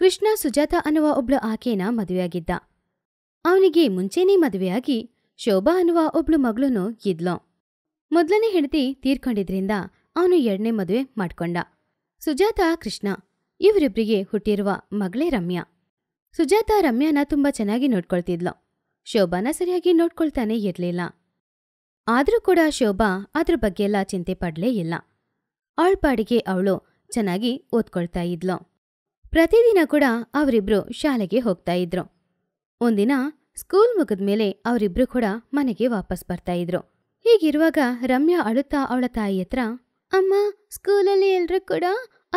ಕೃಷ್ಣ ಸುಜಾತ ಅನ್ನುವ ಒಬ್ಳು ಆಕೆನ ಮದುವೆಯಾಗಿದ್ದ ಅವನಿಗೆ ಮುಂಚೆನೇ ಮದುವೆಯಾಗಿ ಶೋಭಾ ಅನ್ನುವ ಒಬ್ಳು ಮಗಳೂ ಇದ್ಲು ಮೊದಲನೇ ಹೆಂಡತಿ ತೀರ್ಕೊಂಡಿದ್ರಿಂದ ಅವನು ಎರಡನೇ ಮದುವೆ ಮಾಡ್ಕೊಂಡ ಸುಜಾತ ಕೃಷ್ಣ ಇವರಿಬ್ಬರಿಗೆ ಹುಟ್ಟಿರುವ ಮಗಳೇ ರಮ್ಯಾ ಸುಜಾತ ರಮ್ಯಾನ ತುಂಬಾ ಚೆನ್ನಾಗಿ ನೋಡ್ಕೊಳ್ತಿದ್ಲು ಶೋಭಾನ ಸರಿಯಾಗಿ ನೋಡ್ಕೊಳ್ತಾನೆ ಇರಲಿಲ್ಲ ಆದರೂ ಕೂಡ ಶೋಭಾ ಅದ್ರ ಬಗ್ಗೆಲ್ಲ ಚಿಂತೆ ಪಡಲೇ ಇಲ್ಲ ಆಳ್ಪಾಡಿಗೆ ಅವಳು ಚೆನ್ನಾಗಿ ಓದ್ಕೊಳ್ತಾ ಇದ್ಲು ಪ್ರತಿದಿನ ಕೂಡ ಅವರಿಬ್ರು ಶಾಲೆಗೆ ಹೋಗ್ತಾ ಇದ್ರು ಒಂದಿನ ಸ್ಕೂಲ್ ಮುಗಿದ ಮೇಲೆ ಅವರಿಬ್ರು ಕೂಡ ಮನೆಗೆ ವಾಪಸ್ ಬರ್ತಾ ಇದ್ರು ಹೀಗಿರುವಾಗ ರಮ್ಯಾ ಅಳುತ್ತಾ ಅವಳ ತಾಯಿ ಹತ್ರ ಅಮ್ಮ ಸ್ಕೂಲಲ್ಲಿ ಎಲ್ಲರೂ ಕೂಡ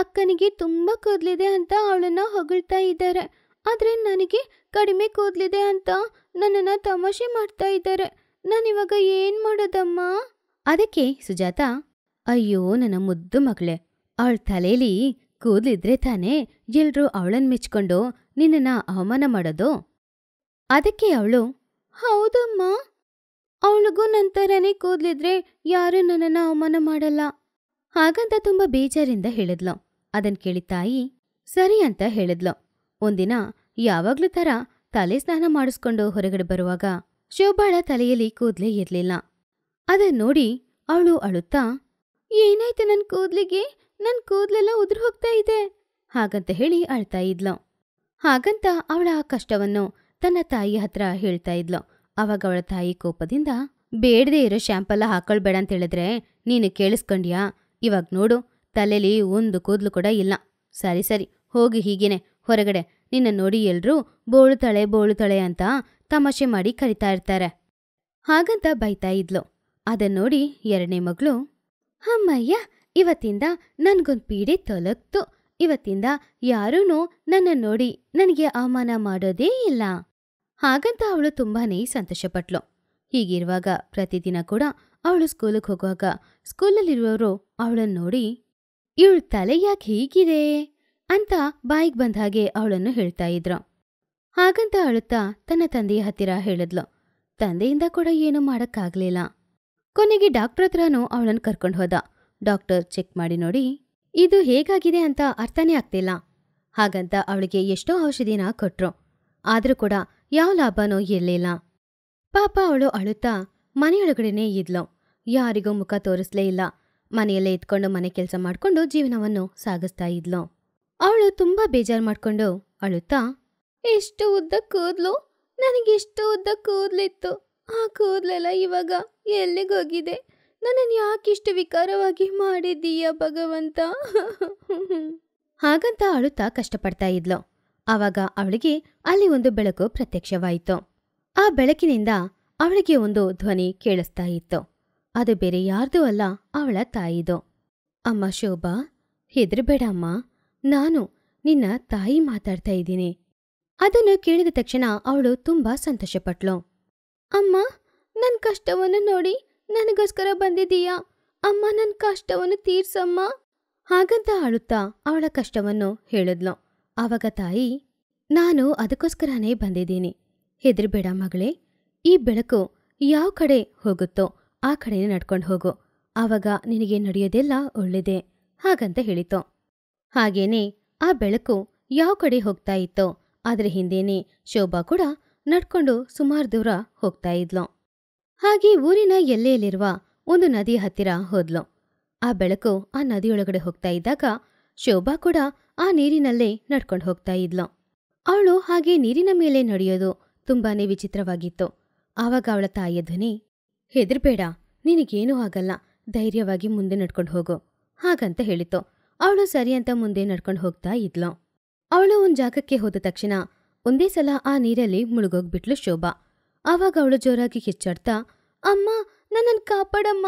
ಅಕ್ಕನಿಗೆ ತುಂಬಾ ಕೂದಲಿದೆ ಅಂತ ಅವಳನ್ನ ಹೊಗಳ್ತಾ ಇದ್ದಾರೆ ಆದ್ರೆ ನನಗೆ ಕಡಿಮೆ ಕೂದಲಿದೆ ಅಂತ ನನ್ನನ್ನ ತಮಾಷೆ ಮಾಡ್ತಾ ಇದ್ದಾರೆ ನಾನಿವಾಗ ಏನ್ ಮಾಡೋದಮ್ಮ ಅದಕ್ಕೆ ಸುಜಾತ ಅಯ್ಯೋ ನನ್ನ ಮುದ್ದು ಮಗಳೇ ಅವಳ ತಲೆಯಲ್ಲಿ ಕೂದ್ಲಿದ್ರೆ ತಾನೆ ಎಲ್ರೂ ಅವಳನ್ ಮೆಚ್ಕೊಂಡು ನಿನ್ನನ್ನ ಅವಮಾನ ಮಾಡೋದು ಅದಕ್ಕೆ ಅವಳು ಹೌದಮ್ಮ ಅವಳಿಗೂ ನಂತರನೇ ಕೂದ್ಲಿದ್ರೆ ಯಾರೂ ನನ್ನನ್ನ ಅವಮಾನ ಮಾಡಲ್ಲ ಹಾಗಂತ ತುಂಬಾ ಬೇಜಾರಿಂದ ಹೇಳಿದ್ಲು ಅದನ್ ಕೇಳಿ ತಾಯಿ ಸರಿ ಅಂತ ಹೇಳಿದ್ಲು ಒಂದಿನ ಯಾವಾಗ್ಲೂ ತರ ತಲೆ ಸ್ನಾನ ಮಾಡಿಸ್ಕೊಂಡು ಹೊರಗಡೆ ಬರುವಾಗ ಶೋಭಾಳ ತಲೆಯಲ್ಲಿ ಕೂದ್ಲೇ ಇರ್ಲಿಲ್ಲ ಅದನ್ನ ನೋಡಿ ಅವಳು ಅಳುತ್ತಾ ಏನಾಯ್ತು ನನ್ನ ಕೂದ್ಲಿಗೆ ನನ್ನ ಕೂದ್ಲೆಲ್ಲ ಉದುರು ಹೋಗ್ತಾ ಇದೆ ಹಾಗಂತ ಹೇಳಿ ಅಳ್ತಾ ಇದ್ಲು ಹಾಗಂತ ಅವಳ ಆ ಕಷ್ಟವನ್ನು ತನ್ನ ತಾಯಿ ಹತ್ರ ಹೇಳ್ತಾ ಇದ್ಳು ಅವಾಗ ಅವಳ ತಾಯಿ ಕೋಪದಿಂದ ಬೇಡದೆ ಇರೋ ಶ್ಯಾಂಪಲ್ಲ ಹಾಕೊಳ್ಬೇಡ ಅಂತ ಹೇಳಿದ್ರೆ ನೀನು ಕೇಳಿಸ್ಕೊಂಡ್ಯಾ ಇವಾಗ ನೋಡು ತಲೆಲಿ ಒಂದು ಕೂದ್ಲು ಕೂಡ ಇಲ್ಲ ಸರಿ ಸರಿ ಹೋಗಿ ಹೀಗೇನೆ ಹೊರಗಡೆ ನಿನ್ನ ನೋಡಿ ಎಲ್ರೂ ಬೋಳು ತಳೆ ಅಂತ ತಮಾಷೆ ಮಾಡಿ ಕರಿತಾ ಇರ್ತಾರೆ ಹಾಗಂತ ಬೈತಾ ಇದ್ಲು ಅದನ್ನೋಡಿ ಎರಡನೇ ಮಗಳು ಅಮ್ಮಯ್ಯ ಇವತ್ತಿಂದ ನನಗೊಂದು ಪೀಡೆ ತೊಲಗ್ತು ಇವತ್ತಿಂದ ಯಾರೂ ನನ್ನ ನೋಡಿ ನನಗೆ ಅವಮಾನ ಮಾಡೋದೇ ಇಲ್ಲ ಹಾಗಂತ ಅವಳು ತುಂಬಾ ಸಂತೋಷಪಟ್ಲು ಹೀಗಿರುವಾಗ ಪ್ರತಿದಿನ ಕೂಡ ಅವಳು ಸ್ಕೂಲಿಗೆ ಹೋಗುವಾಗ ಸ್ಕೂಲಲ್ಲಿರುವವರು ಅವಳನ್ನು ನೋಡಿ ಇವಳು ತಲೆ ಯಾಕೆ ಹೀಗಿದೆ ಅಂತ ಬಾಯಿಗೆ ಬಂದ ಹಾಗೆ ಅವಳನ್ನು ಹೇಳ್ತಾ ಇದ್ರು ಹಾಗಂತ ಅಳುತ್ತಾ ತನ್ನ ತಂದೆಯ ಹತ್ತಿರ ಹೇಳಿದ್ಲು ತಂದೆಯಿಂದ ಕೂಡ ಏನೂ ಮಾಡೋಕ್ಕಾಗಲಿಲ್ಲ ಕೊನೆಗೆ ಡಾಕ್ಟ್ರ್ ಹತ್ರನೂ ಅವಳನ್ನು ಕರ್ಕೊಂಡು ಹೋದ ಡಾಕ್ಟರ್ ಚೆಕ್ ಮಾಡಿ ನೋಡಿ ಇದು ಹೇಗಾಗಿದೆ ಅಂತ ಅರ್ಥನೇ ಆಗ್ತಿಲ್ಲ ಹಾಗಂತ ಅವಳಿಗೆ ಎಷ್ಟೋ ಔಷಧಿನ ಕೊಟ್ರು ಆದರೂ ಕೂಡ ಯಾವ ಲಾಭನೋ ಇರಲಿಲ್ಲ ಪಾಪ ಅವಳು ಅಳುತ್ತಾ ಮನೆಯೊಳಗಡೆನೇ ಇದ್ಲು ಯಾರಿಗೂ ಮುಖ ತೋರಿಸ್ಲೇ ಇಲ್ಲ ಮನೆಯಲ್ಲೇ ಇದ್ಕೊಂಡು ಮನೆ ಕೆಲಸ ಮಾಡಿಕೊಂಡು ಜೀವನವನ್ನು ಸಾಗಿಸ್ತಾ ಇದ್ಲು ಅವಳು ತುಂಬ ಬೇಜಾರು ಮಾಡಿಕೊಂಡು ಅಳುತ್ತಾ ಎಷ್ಟು ಉದ್ದ ಕೂದ್ಲು ನನಗೆ ಎಷ್ಟು ಉದ್ದ ಕೂದ್ಲಿತ್ತು ಆ ಕೂದ್ಲೆಲ್ಲ ಇವಾಗ ಎಲ್ಲಿಗೋಗಿದೆ ನನ್ನನ್ನು ಯಾಕಿಷ್ಟು ವಿಕಾರವಾಗಿ ಮಾಡಿದ್ದೀಯ ಭಗವಂತ ಹಾಗಂತ ಅಳುತ್ತಾ ಕಷ್ಟಪಡ್ತಾ ಇದ್ಲು ಆವಾಗ ಅವಳಿಗೆ ಅಲ್ಲಿ ಒಂದು ಬೆಳಕು ಪ್ರತ್ಯಕ್ಷವಾಯಿತು ಆ ಬೆಳಕಿನಿಂದ ಅವಳಿಗೆ ಒಂದು ಧ್ವನಿ ಕೇಳಿಸ್ತಾ ಇತ್ತು ಅದು ಬೇರೆ ಯಾರ್ದೂ ಅಲ್ಲ ಅವಳ ತಾಯಿದು ಅಮ್ಮ ಶೋಭಾ ಹೆದರ್ಬೇಡಮ್ಮ ನಾನು ನಿನ್ನ ತಾಯಿ ಮಾತಾಡ್ತಾ ಇದ್ದೀನಿ ಅದನ್ನು ಕೇಳಿದ ತಕ್ಷಣ ಅವಳು ತುಂಬಾ ಸಂತೋಷಪಟ್ಲು ಅಮ್ಮ ನನ್ನ ಕಷ್ಟವನ್ನು ನೋಡಿ ನನಗೋಸ್ಕರ ಬಂದಿದ್ದೀಯಾ ಅಮ್ಮ ನನ್ನ ಕಷ್ಟವನ್ನು ತೀರ್ಸಮ್ಮ ಹಾಗಂತ ಅಳುತ್ತಾ ಅವಳ ಕಷ್ಟವನ್ನು ಹೇಳಿದ್ಲು ಆವಾಗ ತಾಯಿ ನಾನು ಅದಕ್ಕೋಸ್ಕರನೇ ಬಂದಿದ್ದೀನಿ ಹೆದ್ರಬೇಡ ಮಗಳೇ ಈ ಬೆಳಕು ಯಾವ ಕಡೆ ಹೋಗುತ್ತೋ ಆ ಕಡೆನೇ ನಡ್ಕೊಂಡು ಹೋಗು ಆವಾಗ ನಿನಗೆ ನಡೆಯೋದೆಲ್ಲ ಒಳ್ಳೆದೆ ಹಾಗಂತ ಹೇಳಿತು ಹಾಗೇನೆ ಆ ಬೆಳಕು ಯಾವ ಕಡೆ ಹೋಗ್ತಾ ಇತ್ತೋ ಅದರ ಹಿಂದೇನೆ ಶೋಭಾ ಕೂಡ ನಡ್ಕೊಂಡು ಸುಮಾರು ದೂರ ಹೋಗ್ತಾ ಇದ್ಲು ಹಾಗೆ ಊರಿನ ಎಲ್ಲೆಯಲ್ಲಿರುವ ಒಂದು ನದಿ ಹತ್ತಿರ ಹೋದ್ಲು ಆ ಬೆಳಕು ಆ ನದಿಯೊಳಗಡೆ ಹೋಗ್ತಾ ಇದ್ದಾಗ ಶೋಭಾ ಕೂಡ ಆ ನೀರಿನಲ್ಲೇ ನಡ್ಕೊಂಡು ಹೋಗ್ತಾ ಇದ್ಲು ಅವಳು ಹಾಗೆ ನೀರಿನ ಮೇಲೆ ನಡೆಯೋದು ತುಂಬಾನೇ ವಿಚಿತ್ರವಾಗಿತ್ತು ಆವಾಗ ಅವಳ ತಾಯಿಯ ಧ್ವನಿ ಹೆದರ್ಬೇಡ ನಿನಗೇನೂ ಆಗಲ್ಲ ಧೈರ್ಯವಾಗಿ ಮುಂದೆ ನಡ್ಕೊಂಡು ಹೋಗು ಹಾಗಂತ ಹೇಳಿತು ಅವಳು ಸರಿ ಅಂತ ಮುಂದೆ ನಡ್ಕೊಂಡು ಹೋಗ್ತಾ ಇದ್ಲು ಅವಳು ಒಂದು ಜಾಗಕ್ಕೆ ಹೋದ ತಕ್ಷಣ ಒಂದೇ ಸಲ ಆ ನೀರಲ್ಲಿ ಮುಳುಗೋಗ್ಬಿಟ್ಲು ಶೋಭಾ ಆವಾಗ ಅವಳು ಜೋರಾಗಿ ಕಿಚ್ಚಾಡ್ತಾ ಅಮ್ಮ ನನ್ನನ್ನು ಕಾಪಾಡಮ್ಮ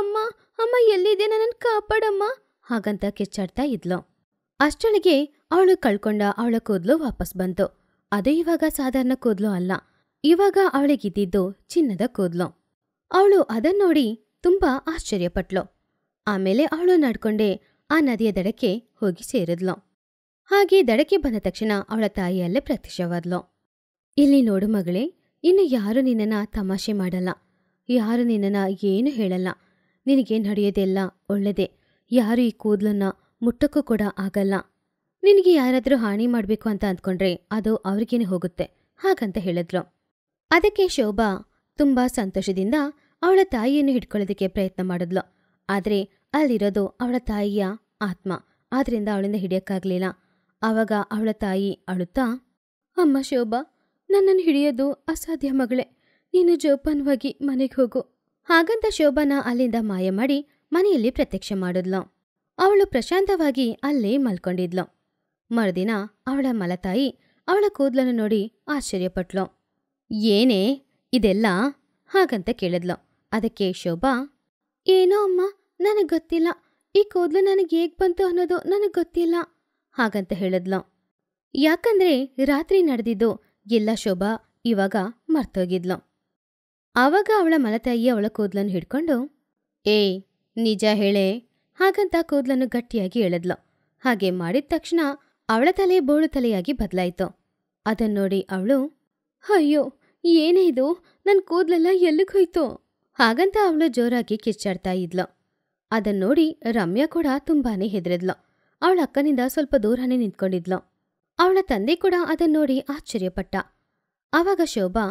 ಅಮ್ಮ ಅಮ್ಮ ಎಲ್ಲಿದೆ ನನ್ನನ್ನು ಕಾಪಾಡಮ್ಮ ಹಾಗಂತ ಕಿಚ್ಚಾಡ್ತಾ ಇದ್ಲು ಅಷ್ಟೊಳಗೆ ಅವಳು ಕಳ್ಕೊಂಡ ಅವಳ ಕೂದಲು ವಾಪಸ್ ಬಂತು ಅದು ಇವಾಗ ಸಾಧಾರಣ ಕೂದಲು ಅಲ್ಲ ಇವಾಗ ಅವಳಿಗಿದ್ದಿದ್ದು ಚಿನ್ನದ ಕೂದಲು ಅವಳು ಅದನ್ನೋಡಿ ತುಂಬಾ ಆಶ್ಚರ್ಯಪಟ್ಲು ಆಮೇಲೆ ಅವಳು ನಡ್ಕೊಂಡೇ ಆ ನದಿಯ ದಡಕ್ಕೆ ಹೋಗಿ ಸೇರಿದ್ಲು ಹಾಗೆ ದಡಕ್ಕೆ ಬಂದ ತಕ್ಷಣ ಅವಳ ತಾಯಿಯಲ್ಲೇ ಅಲ್ಲೇ ಪ್ರತ್ಯಕ್ಷವಾದ್ಲು ಇಲ್ಲಿ ನೋಡು ಮಗಳೇ ಇನ್ನು ಯಾರು ನಿನ್ನನ್ನು ತಮಾಷೆ ಮಾಡಲ್ಲ ಯಾರು ನಿನ್ನನ್ನು ಏನು ಹೇಳಲ್ಲ ನಿನಗೆ ನಡೆಯೋದೆಲ್ಲ ಒಳ್ಳೆದೆ ಯಾರು ಈ ಕೂದಲನ್ನು ಮುಟ್ಟಕ್ಕೂ ಕೂಡ ಆಗಲ್ಲ ನಿನಗೆ ಯಾರಾದರೂ ಹಾನಿ ಮಾಡಬೇಕು ಅಂತ ಅಂದ್ಕೊಂಡ್ರೆ ಅದು ಅವ್ರಿಗೇನೆ ಹೋಗುತ್ತೆ ಹಾಗಂತ ಹೇಳಿದ್ರು ಅದಕ್ಕೆ ಶೋಭಾ ತುಂಬ ಸಂತೋಷದಿಂದ ಅವಳ ತಾಯಿಯನ್ನು ಹಿಡ್ಕೊಳ್ಳೋದಕ್ಕೆ ಪ್ರಯತ್ನ ಮಾಡಿದ್ಲು ಆದರೆ ಅಲ್ಲಿರೋದು ಅವಳ ತಾಯಿಯ ಆತ್ಮ ಆದ್ರಿಂದ ಅವಳಿಂದ ಹಿಡಿಯೋಕ್ಕಾಗಲಿಲ್ಲ ಆವಾಗ ಅವಳ ತಾಯಿ ಅಳುತ್ತಾ ಅಮ್ಮ ಶೋಭಾ ನನ್ನನ್ನು ಹಿಡಿಯೋದು ಅಸಾಧ್ಯ ಮಗಳೇ ನೀನು ಜೋಪಾನವಾಗಿ ಮನೆಗೆ ಹೋಗು ಹಾಗಂತ ಶೋಭಾನ ಅಲ್ಲಿಂದ ಮಾಯ ಮಾಡಿ ಮನೆಯಲ್ಲಿ ಪ್ರತ್ಯಕ್ಷ ಮಾಡಿದ್ಲು ಅವಳು ಪ್ರಶಾಂತವಾಗಿ ಅಲ್ಲೇ ಮಲ್ಕೊಂಡಿದ್ಲು ಮರುದಿನ ಅವಳ ಮಲತಾಯಿ ಅವಳ ಕೂದಲನ್ನು ನೋಡಿ ಆಶ್ಚರ್ಯಪಟ್ಲು ಏನೇ ಇದೆಲ್ಲ ಹಾಗಂತ ಕೇಳಿದ್ಲು ಅದಕ್ಕೆ ಶೋಭಾ ಏನೋ ಅಮ್ಮ ನನಗೆ ಗೊತ್ತಿಲ್ಲ ಈ ಕೂದಲು ನನಗೆ ಹೇಗೆ ಬಂತು ಅನ್ನೋದು ನನಗೆ ಗೊತ್ತಿಲ್ಲ ಹಾಗಂತ ಹೇಳಿದ್ಲು ಯಾಕಂದ್ರೆ ರಾತ್ರಿ ನಡೆದಿದ್ದು ಎಲ್ಲ ಶೋಭಾ ಇವಾಗ ಮರ್ತೋಗಿದ್ಲು ಆವಾಗ ಅವಳ ಮಲತಾಯಿ ಅವಳ ಕೂದಲನ್ನು ಹಿಡ್ಕೊಂಡು ಏಯ್ ನಿಜ ಹೇಳೆ ಹಾಗಂತ ಕೂದಲನ್ನು ಗಟ್ಟಿಯಾಗಿ ಎಳೆದ್ಲು ಹಾಗೆ ಮಾಡಿದ ತಕ್ಷಣ ಅವಳ ತಲೆ ಬೋಳು ತಲೆಯಾಗಿ ಬದಲಾಯಿತು ಅದನ್ನೋಡಿ ನೋಡಿ ಅವಳು ಅಯ್ಯೋ ಏನೇ ಇದು ನನ್ನ ಕೂದಲೆಲ್ಲ ಎಲ್ಲಿಗೋಯ್ತು ಹಾಗಂತ ಅವಳು ಜೋರಾಗಿ ಕಿಚ್ಚಾಡ್ತಾ ಇದ್ಲು ಅದನ್ನೋಡಿ ನೋಡಿ ರಮ್ಯಾ ಕೂಡ ತುಂಬಾನೇ ಹೆದರಿದ್ಲು ಅವಳ ಅಕ್ಕನಿಂದ ಸ್ವಲ್ಪ ದೂರನೇ ನಿಂತ್ಕೊಂಡಿದ್ಲು ಅವಳ ತಂದೆ ಕೂಡ ಅದನ್ನೋಡಿ ಆಶ್ಚರ್ಯಪಟ್ಟ ಆವಾಗ ಶೋಭಾ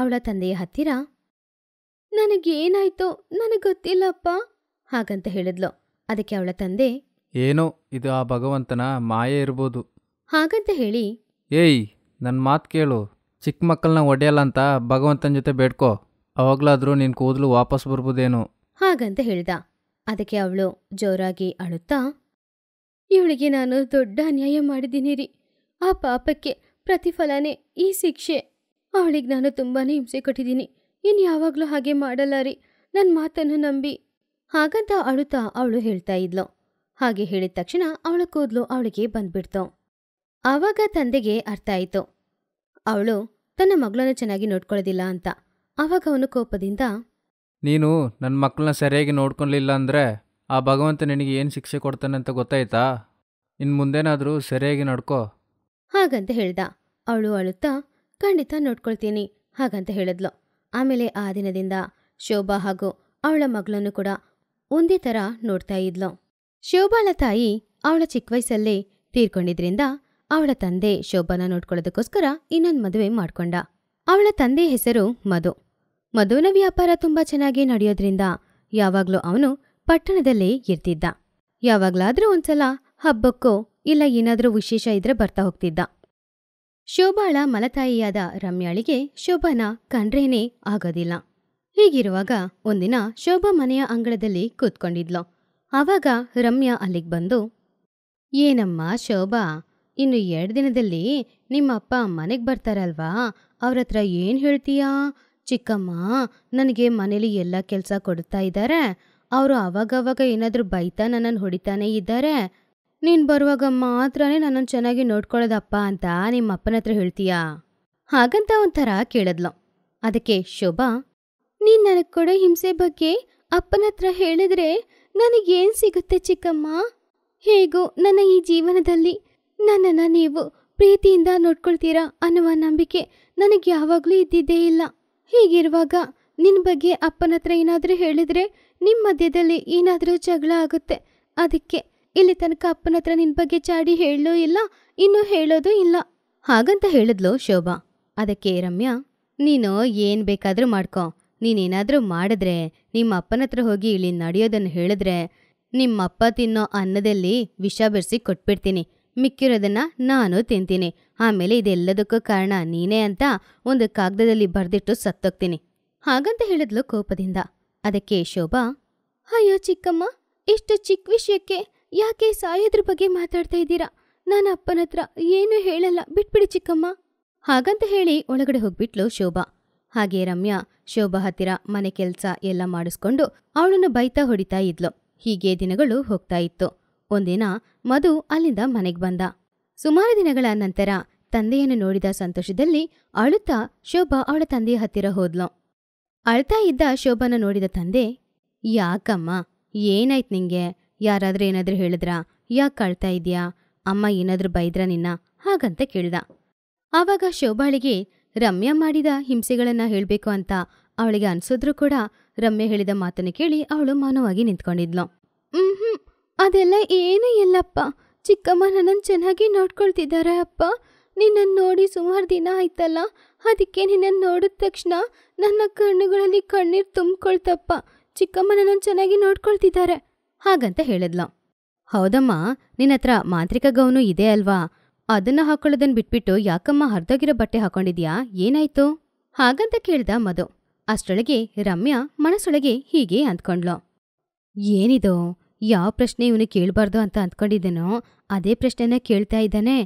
ಅವಳ ತಂದೆಯ ಹತ್ತಿರ ನನಗೇನಾಯ್ತೋ ನನಗೆ ಗೊತ್ತಿಲ್ಲಪ್ಪ ಹಾಗಂತ ಹೇಳಿದ್ಲು ಅದಕ್ಕೆ ಅವಳ ತಂದೆ ಏನೋ ಇದು ಆ ಭಗವಂತನ ಮಾಯೆ ಇರ್ಬೋದು ಹಾಗಂತ ಹೇಳಿ ಏಯ್ ನನ್ನ ಮಾತು ಕೇಳು ಚಿಕ್ಕ ಮಕ್ಕಳನ್ನ ಒಡೆಯಲ್ಲ ಅಂತ ಭಗವಂತನ ಜೊತೆ ಬೇಡ್ಕೋ ಅವಾಗ್ಲಾದ್ರೂ ನಿನ್ ಕೂದಲು ವಾಪಸ್ ಬರ್ಬೋದೇನು ಹಾಗಂತ ಹೇಳ್ದ ಅದಕ್ಕೆ ಅವಳು ಜೋರಾಗಿ ಅಳುತ್ತಾ ಇವಳಿಗೆ ನಾನು ದೊಡ್ಡ ಅನ್ಯಾಯ ಮಾಡಿದ್ದೀನಿ ರೀ ಆ ಪಾಪಕ್ಕೆ ಪ್ರತಿಫಲನೇ ಈ ಶಿಕ್ಷೆ ಅವಳಿಗೆ ನಾನು ತುಂಬಾನೇ ಹಿಂಸೆ ಕೊಟ್ಟಿದ್ದೀನಿ ಇನ್ನು ಯಾವಾಗ್ಲೂ ಹಾಗೆ ಮಾಡಲ್ಲ ನನ್ನ ಮಾತನ್ನು ನಂಬಿ ಹಾಗಂತ ಅಳುತ್ತಾ ಅವಳು ಹೇಳ್ತಾ ಇದ್ಲು ಹಾಗೆ ಹೇಳಿದ ತಕ್ಷಣ ಅವಳ ಕೂದಲು ಅವಳಿಗೆ ಬಂದ್ಬಿಡ್ತು ಆವಾಗ ತಂದೆಗೆ ಅರ್ಥ ಆಯಿತು ಅವಳು ತನ್ನ ಮಗಳನ್ನ ಚೆನ್ನಾಗಿ ನೋಡ್ಕೊಳ್ಳೋದಿಲ್ಲ ಅಂತ ಆವಾಗ ಅವನು ಕೋಪದಿಂದ ನೀನು ನನ್ನ ಮಕ್ಕಳನ್ನ ಸರಿಯಾಗಿ ನೋಡ್ಕೊಳ್ಲಿಲ್ಲ ಅಂದ್ರೆ ಆ ಭಗವಂತ ನಿನಗೆ ಏನು ಶಿಕ್ಷೆ ಕೊಡ್ತಾನೆ ಅಂತ ಗೊತ್ತಾಯ್ತಾ ಇನ್ನು ಮುಂದೇನಾದರೂ ಸರಿಯಾಗಿ ನಡ್ಕೋ ಹಾಗಂತ ಹೇಳ್ದ ಅವಳು ಅಳುತ್ತಾ ಖಂಡಿತ ನೋಡ್ಕೊಳ್ತೀನಿ ಹಾಗಂತ ಹೇಳಿದ್ಲು ಆಮೇಲೆ ಆ ದಿನದಿಂದ ಶೋಭಾ ಹಾಗೂ ಅವಳ ಮಗಳನ್ನು ಕೂಡ ಒಂದೇ ಥರ ನೋಡ್ತಾ ಇದ್ಲು ಶೋಭಾಳ ತಾಯಿ ಅವಳ ಚಿಕ್ಕ ವಯಸ್ಸಲ್ಲೇ ತೀರ್ಕೊಂಡಿದ್ರಿಂದ ಅವಳ ತಂದೆ ಶೋಭಾನ ನೋಡ್ಕೊಳ್ಳೋದಕ್ಕೋಸ್ಕರ ಇನ್ನೊಂದು ಮದುವೆ ಮಾಡ್ಕೊಂಡ ಅವಳ ತಂದೆ ಹೆಸರು ಮಧು ಮಧುವಿನ ವ್ಯಾಪಾರ ತುಂಬಾ ಚೆನ್ನಾಗಿ ನಡೆಯೋದ್ರಿಂದ ಯಾವಾಗಲೂ ಅವನು ಪಟ್ಟಣದಲ್ಲೇ ಇರ್ತಿದ್ದ ಯಾವಾಗಲಾದರೂ ಒಂದ್ಸಲ ಹಬ್ಬಕ್ಕೂ ಇಲ್ಲ ಏನಾದರೂ ವಿಶೇಷ ಇದ್ರೆ ಬರ್ತಾ ಹೋಗ್ತಿದ್ದ ಶೋಭಾಳ ಮಲತಾಯಿಯಾದ ರಮ್ಯಾಳಿಗೆ ಶೋಭನ ಕಂಡ್ರೇನೇ ಆಗೋದಿಲ್ಲ ಹೀಗಿರುವಾಗ ಒಂದಿನ ಶೋಭಾ ಮನೆಯ ಅಂಗಳದಲ್ಲಿ ಕೂತ್ಕೊಂಡಿದ್ಲು ಆವಾಗ ರಮ್ಯಾ ಅಲ್ಲಿಗೆ ಬಂದು ಏನಮ್ಮ ಶೋಭಾ ಇನ್ನು ಎರಡು ದಿನದಲ್ಲಿ ನಿಮ್ಮ ಅಪ್ಪ ಮನೆಗೆ ಬರ್ತಾರಲ್ವಾ ಅವ್ರ ಹತ್ರ ಏನು ಹೇಳ್ತೀಯಾ ಚಿಕ್ಕಮ್ಮ ನನಗೆ ಮನೇಲಿ ಎಲ್ಲ ಕೆಲಸ ಕೊಡ್ತಾ ಇದ್ದಾರೆ ಅವರು ಆವಾಗವಾಗ ಏನಾದರೂ ಬೈತಾ ನನ್ನನ್ನು ಹೊಡಿತಾನೇ ಇದ್ದಾರೆ ನೀನು ಬರುವಾಗ ಮಾತ್ರನೇ ನನ್ನನ್ನು ಚೆನ್ನಾಗಿ ನೋಡ್ಕೊಳ್ಳೋದಪ್ಪ ಅಂತ ನಿಮ್ಮ ಅಪ್ಪನ ಹತ್ರ ಹೇಳ್ತೀಯಾ ಹಾಗಂತ ಒಂಥರ ಕೇಳಿದ್ಲು ಅದಕ್ಕೆ ಶೋಭಾ ನೀನ್ ನನಗೆ ಕೊಡೋ ಹಿಂಸೆ ಬಗ್ಗೆ ಅಪ್ಪನ ಹತ್ರ ಹೇಳಿದ್ರೆ ನನಗೇನು ಸಿಗುತ್ತೆ ಚಿಕ್ಕಮ್ಮ ಹೇಗೋ ನನ್ನ ಈ ಜೀವನದಲ್ಲಿ ನನ್ನನ್ನು ನೀವು ಪ್ರೀತಿಯಿಂದ ನೋಡ್ಕೊಳ್ತೀರಾ ಅನ್ನುವ ನಂಬಿಕೆ ನನಗೆ ಯಾವಾಗಲೂ ಇದ್ದಿದ್ದೇ ಇಲ್ಲ ಹೀಗಿರುವಾಗ ನಿನ್ನ ಬಗ್ಗೆ ಅಪ್ಪನ ಹತ್ರ ಏನಾದರೂ ಹೇಳಿದರೆ ನಿಮ್ಮ ಮಧ್ಯದಲ್ಲಿ ಏನಾದರೂ ಜಗಳ ಆಗುತ್ತೆ ಅದಕ್ಕೆ ಇಲ್ಲಿ ತನಕ ಅಪ್ಪನ ಹತ್ರ ನಿನ್ ಬಗ್ಗೆ ಚಾಡಿ ಹೇಳಲೂ ಇಲ್ಲ ಇನ್ನು ಹೇಳೋದು ಇಲ್ಲ ಹಾಗಂತ ಹೇಳಿದ್ಲು ಶೋಭಾ ಅದಕ್ಕೆ ರಮ್ಯಾ ನೀನು ಏನ್ ಬೇಕಾದರೂ ಮಾಡ್ಕೊ ನೀನೇನಾದರೂ ಮಾಡಿದ್ರೆ ನಿಮ್ಮ ಅಪ್ಪನ ಹತ್ರ ಹೋಗಿ ಇಲ್ಲಿ ನಡೆಯೋದನ್ನು ಹೇಳಿದ್ರೆ ನಿಮ್ಮಪ್ಪ ತಿನ್ನೋ ಅನ್ನದಲ್ಲಿ ವಿಷ ಬೆರೆಸಿ ಕೊಟ್ಬಿಡ್ತೀನಿ ಮಿಕ್ಕಿರೋದನ್ನ ನಾನು ತಿಂತೀನಿ ಆಮೇಲೆ ಇದೆಲ್ಲದಕ್ಕೂ ಕಾರಣ ನೀನೇ ಅಂತ ಒಂದು ಕಾಗದದಲ್ಲಿ ಬರೆದಿಟ್ಟು ಸತ್ತೋಗ್ತೀನಿ ಹಾಗಂತ ಹೇಳಿದ್ಲು ಕೋಪದಿಂದ ಅದಕ್ಕೆ ಶೋಭಾ ಅಯ್ಯೋ ಚಿಕ್ಕಮ್ಮ ಇಷ್ಟು ಚಿಕ್ಕ ವಿಷಯಕ್ಕೆ ಯಾಕೆ ಸಾಯೋದ್ರ ಬಗ್ಗೆ ಮಾತಾಡ್ತಾ ಇದ್ದೀರಾ ನಾನು ಅಪ್ಪನ ಹತ್ರ ಏನೂ ಹೇಳಲ್ಲ ಬಿಟ್ಬಿಡಿ ಚಿಕ್ಕಮ್ಮ ಹಾಗಂತ ಹೇಳಿ ಒಳಗಡೆ ಹೋಗ್ಬಿಟ್ಲು ಶೋಭಾ ಹಾಗೆ ರಮ್ಯಾ ಶೋಭಾ ಹತ್ತಿರ ಮನೆ ಕೆಲಸ ಎಲ್ಲ ಮಾಡಿಸ್ಕೊಂಡು ಅವಳನ್ನು ಬೈತಾ ಹೊಡಿತಾ ಇದ್ಲು ಹೀಗೆ ದಿನಗಳು ಹೋಗ್ತಾ ಇತ್ತು ಒಂದಿನ ಮಧು ಅಲ್ಲಿಂದ ಮನೆಗೆ ಬಂದ ಸುಮಾರು ದಿನಗಳ ನಂತರ ತಂದೆಯನ್ನು ನೋಡಿದ ಸಂತೋಷದಲ್ಲಿ ಅಳುತ್ತಾ ಶೋಭಾ ಅವಳ ತಂದೆಯ ಹತ್ತಿರ ಹೋದ್ಲು ಅಳ್ತಾ ಇದ್ದ ಶೋಭಾನ ನೋಡಿದ ತಂದೆ ಯಾಕಮ್ಮ ಏನಾಯ್ತು ನಿಂಗೆ ಯಾರಾದರೂ ಏನಾದರೂ ಹೇಳಿದ್ರಾ ಯಾಕೆ ಕಳ್ತಾ ಇದೆಯಾ ಅಮ್ಮ ಏನಾದರೂ ಬೈದ್ರ ನಿನ್ನ ಹಾಗಂತ ಕೇಳ್ದ ಆವಾಗ ಶೋಭಾಳಿಗೆ ರಮ್ಯಾ ಮಾಡಿದ ಹಿಂಸೆಗಳನ್ನ ಹೇಳಬೇಕು ಅಂತ ಅವಳಿಗೆ ಅನ್ಸಿದ್ರೂ ಕೂಡ ರಮ್ಯ ಹೇಳಿದ ಮಾತನ್ನು ಕೇಳಿ ಅವಳು ಮೌನವಾಗಿ ನಿಂತ್ಕೊಂಡಿದ್ಲು ಹ್ಞೂ ಅದೆಲ್ಲ ಏನೂ ಇಲ್ಲಪ್ಪ ಚಿಕ್ಕಮ್ಮ ನನ್ನನ್ನು ಚೆನ್ನಾಗಿ ನೋಡ್ಕೊಳ್ತಿದ್ದಾರೆ ಅಪ್ಪ ನಿನ್ನನ್ನು ನೋಡಿ ಸುಮಾರು ದಿನ ಆಯ್ತಲ್ಲ ಅದಕ್ಕೆ ನಿನ್ನನ್ನು ನೋಡಿದ ತಕ್ಷಣ ನನ್ನ ಕಣ್ಣುಗಳಲ್ಲಿ ಕಣ್ಣೀರು ತುಂಬಿಕೊಳ್ತಪ್ಪ ಚಿಕ್ಕಮ್ಮ ನನ್ನನ್ನು ಚೆನ್ನಾಗಿ ನೋಡ್ಕೊಳ್ತಿದ್ದಾರೆ ಹಾಗಂತ ಹೇಳಿದ್ಲ ಹೌದಮ್ಮ ನಿನ್ನತ್ರ ಮಾಂತ್ರಿಕ ಗೌನು ಇದೆ ಅಲ್ವಾ ಅದನ್ನ ಹಾಕೊಳ್ಳೋದನ್ ಬಿಟ್ಬಿಟ್ಟು ಯಾಕಮ್ಮ ಹರಿದೋಗಿರೋ ಬಟ್ಟೆ ಹಾಕೊಂಡಿದ್ಯಾ ಏನಾಯ್ತು ಹಾಗಂತ ಕೇಳ್ದ ಮಧು ಅಷ್ಟೊಳಗೆ ರಮ್ಯಾ ಮನಸ್ಸೊಳಗೆ ಹೀಗೆ ಅಂದ್ಕೊಂಡ್ಲು ಏನಿದು ಯಾವ ಪ್ರಶ್ನೆ ಇವನು ಕೇಳಬಾರ್ದು ಅಂತ ಅಂದ್ಕೊಂಡಿದ್ದೇನೋ ಅದೇ ಪ್ರಶ್ನೆನ ಕೇಳ್ತಾ ಇದ್ದಾನೆ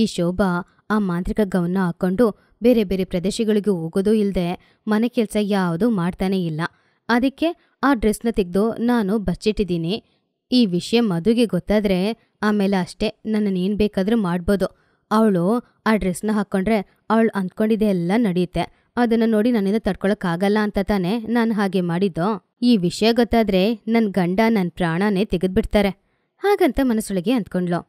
ಈ ಶೋಭಾ ಆ ಮಾಂತ್ರಿಕ ಗೌನ ಹಾಕ್ಕೊಂಡು ಬೇರೆ ಬೇರೆ ಪ್ರದೇಶಗಳಿಗೂ ಹೋಗೋದೂ ಇಲ್ಲದೆ ಮನೆ ಕೆಲಸ ಯಾವುದೂ ಮಾಡ್ತಾನೇ ಇಲ್ಲ ಅದಕ್ಕೆ ಆ ಡ್ರೆಸ್ನ ತೆಗೆದು ನಾನು ಬಚ್ಚಿಟ್ಟಿದ್ದೀನಿ ಈ ವಿಷಯ ಮಧುಗೆ ಗೊತ್ತಾದರೆ ಆಮೇಲೆ ಅಷ್ಟೇ ನನ್ನ ಏನು ಬೇಕಾದರೂ ಮಾಡ್ಬೋದು ಅವಳು ಆ ಡ್ರೆಸ್ನ ಹಾಕ್ಕೊಂಡ್ರೆ ಅವಳು ಅಂದ್ಕೊಂಡಿದ್ದೆ ಎಲ್ಲ ನಡೆಯುತ್ತೆ ಅದನ್ನು ನೋಡಿ ನನ್ನಿಂದ ತಡ್ಕೊಳಕ್ಕಾಗಲ್ಲ ಅಂತ ತಾನೇ ನಾನು ಹಾಗೆ ಮಾಡಿದ್ದು ಈ ವಿಷಯ ಗೊತ್ತಾದರೆ ನನ್ನ ಗಂಡ ನನ್ನ ಪ್ರಾಣನೇ ತೆಗೆದುಬಿಡ್ತಾರೆ ಹಾಗಂತ ಮನಸ್ಸೊಳಗೆ ಅಂದ್ಕೊಂಡ್ಲು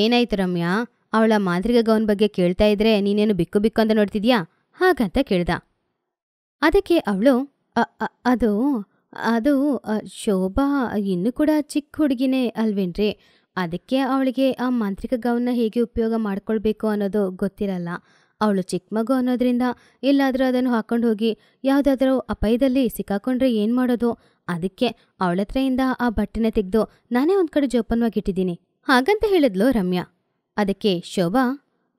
ಏನಾಯ್ತು ರಮ್ಯಾ ಅವಳ ಮಾಂತ್ರಿಕ ಗೌನ್ ಬಗ್ಗೆ ಕೇಳ್ತಾ ಇದ್ರೆ ನೀನೇನು ಬಿಕ್ಕು ಬಿಕ್ಕು ಅಂತ ನೋಡ್ತಿದ್ಯಾ ಹಾಗಂತ ಕೇಳ್ದ ಅದಕ್ಕೆ ಅವಳು ಅದು ಅದು ಶೋಭಾ ಇನ್ನೂ ಕೂಡ ಚಿಕ್ಕ ಹುಡುಗಿನೇ ಅಲ್ವೇನ್ರಿ ಅದಕ್ಕೆ ಅವಳಿಗೆ ಆ ಮಾಂತ್ರಿಕ ಗೌನ ಹೇಗೆ ಉಪಯೋಗ ಮಾಡ್ಕೊಳ್ಬೇಕು ಅನ್ನೋದು ಗೊತ್ತಿರಲ್ಲ ಅವಳು ಚಿಕ್ಕ ಮಗು ಅನ್ನೋದ್ರಿಂದ ಎಲ್ಲಾದರೂ ಅದನ್ನು ಹಾಕೊಂಡು ಹೋಗಿ ಯಾವುದಾದ್ರೂ ಅಪಾಯದಲ್ಲಿ ಸಿಕ್ಕಾಕೊಂಡ್ರೆ ಏನು ಮಾಡೋದು ಅದಕ್ಕೆ ಅವಳ ಹತ್ರೆಯಿಂದ ಆ ಬಟ್ಟೆನ ತೆಗೆದು ನಾನೇ ಒಂದು ಕಡೆ ಜೋಪಾನವಾಗಿ ಇಟ್ಟಿದ್ದೀನಿ ಹಾಗಂತ ಹೇಳಿದ್ಲು ರಮ್ಯಾ ಅದಕ್ಕೆ ಶೋಭಾ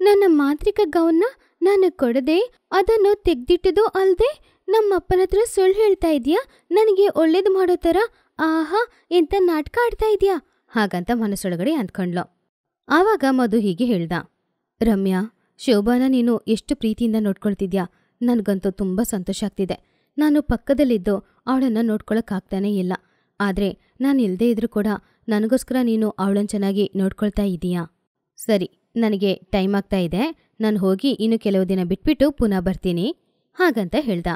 ನನ್ನ ಮಾಂತ್ರಿಕ ಗೌನ್ನ ನಾನು ಕೊಡದೆ ಅದನ್ನು ತೆಗೆದಿಟ್ಟಿದ್ದು ಅಲ್ಲದೆ ನಮ್ಮಪ್ಪನ ಹತ್ರ ಸುಳ್ಳು ಹೇಳ್ತಾ ಇದೆಯಾ ನನಗೆ ಒಳ್ಳೇದು ಮಾಡೋ ಥರ ಆಹಾ ಎಂತ ನಾಟಕ ಆಡ್ತಾ ಇದೆಯಾ ಹಾಗಂತ ಮನಸ್ಸೊಳಗಡೆ ಅಂದ್ಕೊಂಡ್ಲು ಆವಾಗ ಮಧು ಹೀಗೆ ಹೇಳ್ದ ರಮ್ಯಾ ಶೋಭಾನ ನೀನು ಎಷ್ಟು ಪ್ರೀತಿಯಿಂದ ನೋಡ್ಕೊಳ್ತಿದ್ಯಾ ನನಗಂತೂ ತುಂಬ ಸಂತೋಷ ಆಗ್ತಿದೆ ನಾನು ಪಕ್ಕದಲ್ಲಿದ್ದು ಅವಳನ್ನು ನೋಡ್ಕೊಳಕ್ಕಾಗ್ತಾನೇ ಇಲ್ಲ ಆದರೆ ನಾನು ಇಲ್ಲದೇ ಇದ್ರೂ ಕೂಡ ನನಗೋಸ್ಕರ ನೀನು ಅವಳನ್ನು ಚೆನ್ನಾಗಿ ನೋಡ್ಕೊಳ್ತಾ ಇದ್ದೀಯಾ ಸರಿ ನನಗೆ ಟೈಮ್ ಆಗ್ತಾ ಇದೆ ನಾನು ಹೋಗಿ ಇನ್ನು ಕೆಲವು ದಿನ ಬಿಟ್ಬಿಟ್ಟು ಪುನಃ ಬರ್ತೀನಿ ಹಾಗಂತ ಹೇಳ್ದ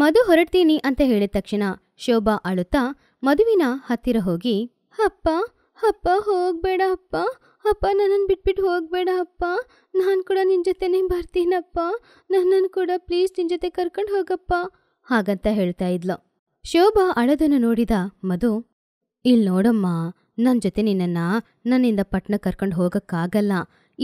ಮಧು ಹೊರಡ್ತೀನಿ ಅಂತ ಹೇಳಿದ ತಕ್ಷಣ ಶೋಭಾ ಅಳುತ್ತಾ ಮಧುವಿನ ಹತ್ತಿರ ಹೋಗಿ ಅಪ್ಪ ಅಪ್ಪ ಹೋಗ್ಬೇಡ ಅಪ್ಪ ಅಪ್ಪ ನನ್ನನ್ನು ಬಿಟ್ಬಿಟ್ಟು ಹೋಗ್ಬೇಡ ಅಪ್ಪ ನಾನು ಕೂಡ ನಿನ್ನ ಜೊತೆನೇ ಬರ್ತೀನಪ್ಪ ನನ್ನನ್ನು ಕೂಡ ಪ್ಲೀಸ್ ನಿನ್ನ ಜೊತೆ ಕರ್ಕೊಂಡು ಹೋಗಪ್ಪ ಹಾಗಂತ ಹೇಳ್ತಾ ಇದ್ಲು ಶೋಭಾ ಅಳದನ್ನು ನೋಡಿದ ಮಧು ಇಲ್ಲಿ ನೋಡಮ್ಮ ನನ್ನ ಜೊತೆ ನಿನ್ನನ್ನ ನನ್ನಿಂದ ಪಟ್ನ ಕರ್ಕೊಂಡು ಹೋಗಕ್ಕಾಗಲ್ಲ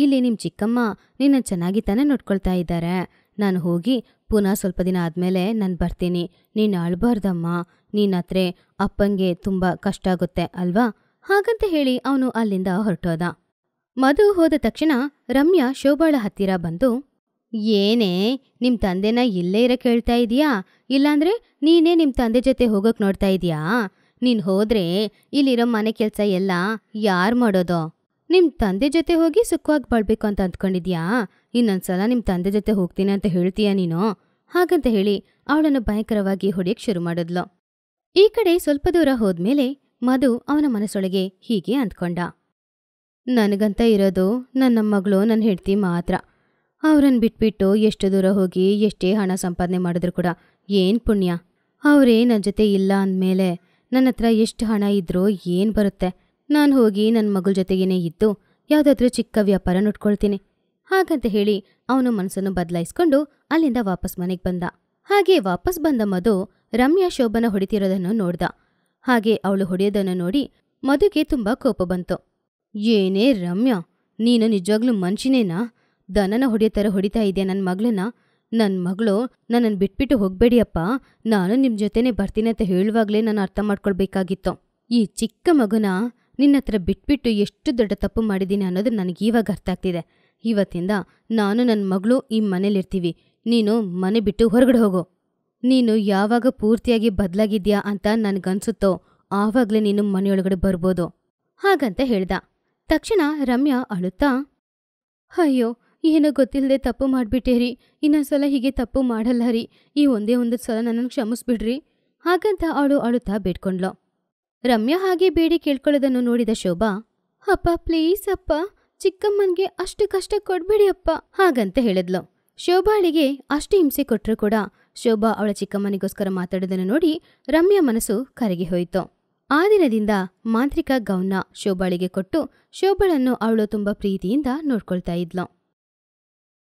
ಇಲ್ಲಿ ನಿಮ್ಮ ಚಿಕ್ಕಮ್ಮ ನಿನ್ನ ಚೆನ್ನಾಗಿ ತಾನೇ ನೋಡ್ಕೊಳ್ತಾ ಇದ್ದಾರೆ ನಾನು ಹೋಗಿ ಪುನಃ ಸ್ವಲ್ಪ ದಿನ ಆದಮೇಲೆ ನಾನು ಬರ್ತೀನಿ ನೀನು ಅಳ್ಬಾರ್ದಮ್ಮ ನೀನು ಹತ್ರ ಅಪ್ಪಂಗೆ ತುಂಬ ಕಷ್ಟ ಆಗುತ್ತೆ ಅಲ್ವಾ ಹಾಗಂತ ಹೇಳಿ ಅವನು ಅಲ್ಲಿಂದ ಹೊರಟೋದ ಮಧು ಹೋದ ತಕ್ಷಣ ರಮ್ಯಾ ಶೋಭಾಳ ಹತ್ತಿರ ಬಂದು ಏನೇ ನಿಮ್ಮ ತಂದೆನ ಇಲ್ಲೇ ಇರೋ ಕೇಳ್ತಾ ಇದೀಯಾ ಇಲ್ಲಾಂದ್ರೆ ನೀನೇ ನಿಮ್ಮ ತಂದೆ ಜೊತೆ ಹೋಗೋಕೆ ನೋಡ್ತಾ ಇದೀಯಾ ನೀನು ಹೋದ್ರೆ ಇಲ್ಲಿರೋ ಮನೆ ಕೆಲಸ ಎಲ್ಲ ಯಾರು ಮಾಡೋದೋ ನಿಮ್ಮ ತಂದೆ ಜೊತೆ ಹೋಗಿ ಸುಖವಾಗಿ ಬಾಳ್ಬೇಕು ಅಂತ ಅಂದ್ಕೊಂಡಿದ್ಯಾ ಇನ್ನೊಂದ್ಸಲ ನಿಮ್ಮ ತಂದೆ ಜೊತೆ ಹೋಗ್ತೀನಿ ಅಂತ ಹೇಳ್ತೀಯಾ ನೀನು ಹಾಗಂತ ಹೇಳಿ ಅವಳನ್ನು ಭಯಂಕರವಾಗಿ ಹೊಡೆಯಕ್ಕೆ ಶುರು ಮಾಡಿದ್ಲು ಈ ಕಡೆ ಸ್ವಲ್ಪ ದೂರ ಹೋದ್ಮೇಲೆ ಮಧು ಅವನ ಮನಸ್ಸೊಳಗೆ ಹೀಗೆ ಅಂದ್ಕೊಂಡ ನನಗಂತ ಇರೋದು ನನ್ನ ಮಗಳು ನನ್ನ ಹೆಂಡ್ತಿ ಮಾತ್ರ ಅವರನ್ನು ಬಿಟ್ಬಿಟ್ಟು ಎಷ್ಟು ದೂರ ಹೋಗಿ ಎಷ್ಟೇ ಹಣ ಸಂಪಾದನೆ ಮಾಡಿದ್ರು ಕೂಡ ಏನು ಪುಣ್ಯ ಅವರೇ ನನ್ನ ಜೊತೆ ಇಲ್ಲ ಅಂದಮೇಲೆ ನನ್ನ ಹತ್ರ ಎಷ್ಟು ಹಣ ಇದ್ರೂ ಏನು ಬರುತ್ತೆ ನಾನು ಹೋಗಿ ನನ್ನ ಮಗಳ ಜೊತೆಗೇನೆ ಇದ್ದು ಯಾವುದಾದ್ರೂ ಚಿಕ್ಕ ವ್ಯಾಪಾರ ನೋಡ್ಕೊಳ್ತೀನಿ ಹಾಗಂತ ಹೇಳಿ ಅವನು ಮನಸ್ಸನ್ನು ಬದಲಾಯಿಸ್ಕೊಂಡು ಅಲ್ಲಿಂದ ವಾಪಸ್ ಮನೆಗೆ ಬಂದ ಹಾಗೆ ವಾಪಸ್ ಬಂದ ಮಧು ರಮ್ಯಾ ಶೋಭನ ಹೊಡಿತಿರೋದನ್ನು ನೋಡ್ದ ಹಾಗೆ ಅವಳು ಹೊಡೆಯೋದನ್ನು ನೋಡಿ ಮಧುಗೆ ತುಂಬ ಕೋಪ ಬಂತು ಏನೇ ರಮ್ಯಾ ನೀನು ನಿಜವಾಗ್ಲೂ ಮನುಷ್ಯನೇನಾ ದನನ ಹೊಡೆಯೋ ಥರ ಹೊಡಿತಾ ಇದೆಯಾ ನನ್ನ ಮಗಳನ್ನ ನನ್ನ ಮಗಳು ನನ್ನನ್ನು ಬಿಟ್ಬಿಟ್ಟು ಹೋಗಬೇಡಿಯಪ್ಪ ನಾನು ನಿಮ್ಮ ಜೊತೆನೇ ಬರ್ತೀನಿ ಅಂತ ಹೇಳುವಾಗಲೇ ನಾನು ಅರ್ಥ ಮಾಡ್ಕೊಳ್ಬೇಕಾಗಿತ್ತು ಈ ಚಿಕ್ಕ ಮಗುನ ನಿನ್ನ ಹತ್ರ ಬಿಟ್ಬಿಟ್ಟು ಎಷ್ಟು ದೊಡ್ಡ ತಪ್ಪು ಮಾಡಿದ್ದೀನಿ ಅನ್ನೋದು ನನಗೆ ಇವಾಗ ಅರ್ಥ ಆಗ್ತಿದೆ ಇವತ್ತಿಂದ ನಾನು ನನ್ನ ಮಗಳು ಈ ಮನೇಲಿರ್ತೀವಿ ನೀನು ಮನೆ ಬಿಟ್ಟು ಹೊರಗಡೆ ಹೋಗೋ ನೀನು ಯಾವಾಗ ಪೂರ್ತಿಯಾಗಿ ಬದಲಾಗಿದ್ಯಾ ಅಂತ ನನಗನ್ಸುತ್ತೋ ಆವಾಗಲೇ ನೀನು ಮನೆಯೊಳಗಡೆ ಬರ್ಬೋದು ಹಾಗಂತ ಹೇಳ್ದ ತಕ್ಷಣ ರಮ್ಯಾ ಅಳುತ್ತಾ ಅಯ್ಯೋ ಏನೋ ಗೊತ್ತಿಲ್ಲದೆ ತಪ್ಪು ಮಾಡಿಬಿಟ್ಟೆ ರೀ ಸಲ ಹೀಗೆ ತಪ್ಪು ಮಾಡಲ್ಲ ರೀ ಈ ಒಂದೇ ಒಂದು ಸಲ ನನ್ನನ್ನು ಕ್ಷಮಿಸ್ಬಿಡ್ರಿ ಹಾಗಂತ ಅಳು ಅಳುತ್ತಾ ಬೇಡ್ಕೊಂಡ್ಲು ರಮ್ಯಾ ಹಾಗೆ ಬೇಡಿ ಕೇಳ್ಕೊಳ್ಳೋದನ್ನು ನೋಡಿದ ಶೋಭಾ ಅಪ್ಪ ಪ್ಲೀಸ್ ಅಪ್ಪ ಚಿಕ್ಕಮ್ಮನ್ಗೆ ಅಷ್ಟು ಕಷ್ಟ ಕೊಡ್ಬೇಡಿ ಅಪ್ಪ ಹಾಗಂತ ಹೇಳಿದ್ಲು ಶೋಭಾಳಿಗೆ ಅಷ್ಟು ಹಿಂಸೆ ಕೊಟ್ಟರು ಕೂಡ ಶೋಭಾ ಅವಳ ಚಿಕ್ಕಮ್ಮನಿಗೋಸ್ಕರ ಮಾತಾಡೋದನ್ನು ನೋಡಿ ರಮ್ಯಾ ಮನಸ್ಸು ಕರಗಿ ಹೋಯಿತು ಆ ದಿನದಿಂದ ಮಾಂತ್ರಿಕ ಗೌನ ಶೋಭಾಳಿಗೆ ಕೊಟ್ಟು ಶೋಭಾಳನ್ನು ಅವಳು ತುಂಬ ಪ್ರೀತಿಯಿಂದ ನೋಡ್ಕೊಳ್ತಾ ಇದ್ಲು